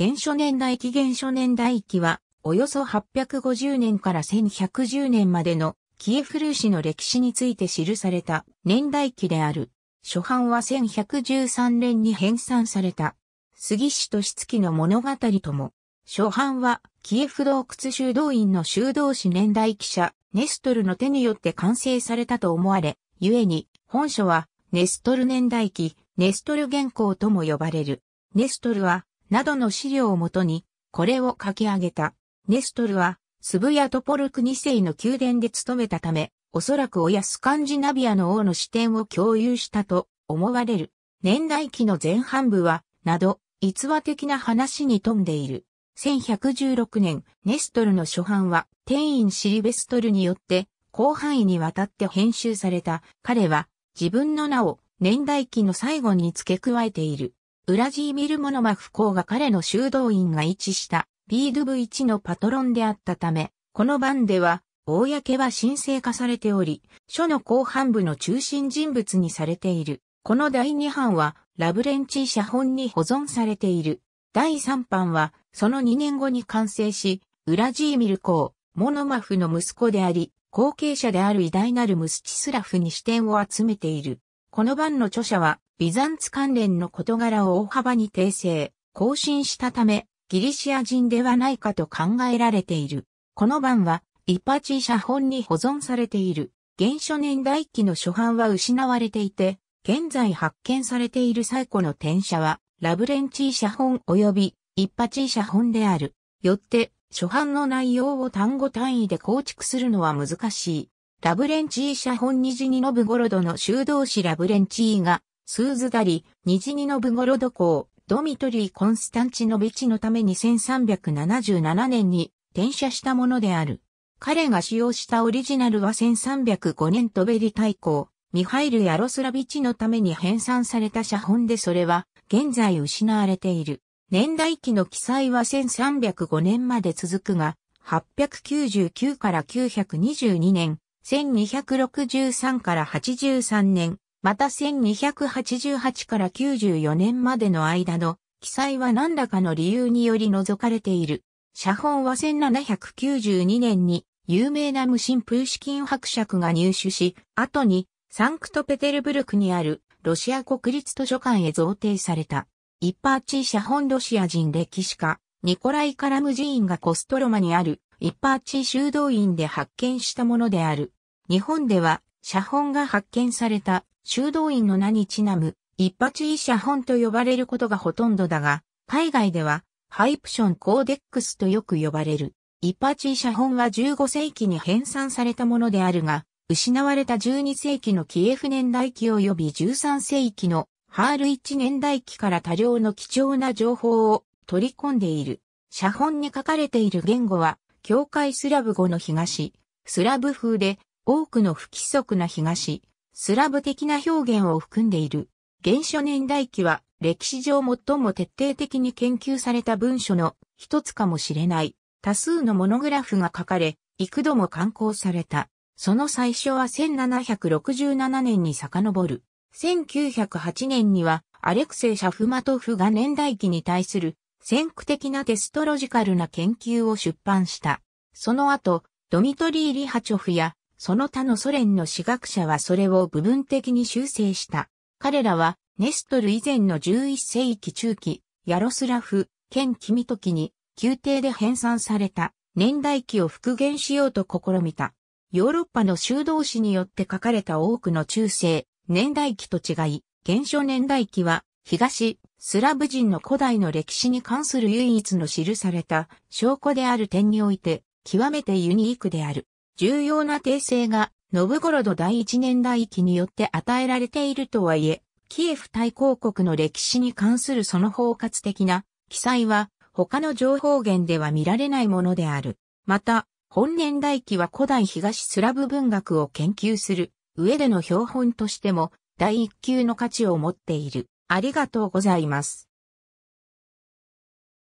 原初年代期原初年代期は、およそ850年から1110年までのキエフルーシの歴史について記された年代記である。初版は1113年に編纂された。杉氏とつきの物語とも。初版はキエフ洞窟修道院の修道士年代記者ネストルの手によって完成されたと思われ、故に本書はネストル年代記、ネストル原稿とも呼ばれる。ネストルはなどの資料をもとに、これを書き上げた。ネストルは、スブヤトポルク2世の宮殿で勤めたため、おそらく親スカンジナビアの王の視点を共有したと思われる。年代記の前半部は、など、逸話的な話に富んでいる。1116年、ネストルの初版は、天印シリベストルによって、広範囲にわたって編集された。彼は、自分の名を、年代記の最後に付け加えている。ウラジーミル・モノマフ公が彼の修道院が位置した b ブ1のパトロンであったため、この番では、公は神聖化されており、書の後半部の中心人物にされている。この第2版は、ラブレンチ写本に保存されている。第3版は、その2年後に完成し、ウラジーミル公、モノマフの息子であり、後継者である偉大なるムスチスラフに視点を集めている。この版の著者は、ビザンツ関連の事柄を大幅に訂正、更新したため、ギリシア人ではないかと考えられている。この版は、イパチ写本に保存されている。原初年代記の初版は失われていて、現在発見されている最古の転写は、ラブレンチー写本及び、一八写本である。よって、初版の内容を単語単位で構築するのは難しい。ラブレンチー写本二次にノブゴロドの修道士ラブレンチーが、スーズダリ、ニジニノブゴロド港、ドミトリー・コンスタンチノビチのために1377年に転写したものである。彼が使用したオリジナルは1305年トベリ大公、ミハイル・ヤロスラビチのために編纂された写本でそれは現在失われている。年代記の記載は1305年まで続くが、899から922年、1263から83年、また1288から94年までの間の記載は何らかの理由により除かれている。写本は1792年に有名な無神シキン伯爵が入手し、後にサンクトペテルブルクにあるロシア国立図書館へ贈呈された。一般地写本ロシア人歴史家、ニコライ・カラム寺院がコストロマにある一般地修道院で発見したものである。日本では写本が発見された修道院の名にちなむ、一発医者本と呼ばれることがほとんどだが、海外では、ハイプションコーデックスとよく呼ばれる。一発医者本は15世紀に編纂されたものであるが、失われた12世紀のキエフ年代記及び13世紀のハール一年代記から多量の貴重な情報を取り込んでいる。写本に書かれている言語は、教会スラブ語の東、スラブ風で多くの不規則な東、スラブ的な表現を含んでいる。原初年代記は歴史上最も徹底的に研究された文書の一つかもしれない。多数のモノグラフが書かれ、幾度も刊行された。その最初は1767年に遡る。1908年にはアレクセイ・シャフマトフが年代記に対する先駆的なテストロジカルな研究を出版した。その後、ドミトリー・リハチョフやその他のソ連の私学者はそれを部分的に修正した。彼らは、ネストル以前の11世紀中期、ヤロスラフ、兼君時に、宮廷で編纂された、年代記を復元しようと試みた。ヨーロッパの修道士によって書かれた多くの中世、年代記と違い、原象年代記は、東、スラブ人の古代の歴史に関する唯一の記された証拠である点において、極めてユニークである。重要な訂正が、ノブゴロド第一年代記によって与えられているとはいえ、キエフ大公国の歴史に関するその包括的な記載は他の情報源では見られないものである。また、本年代記は古代東スラブ文学を研究する上での標本としても第一級の価値を持っている。ありがとうございます。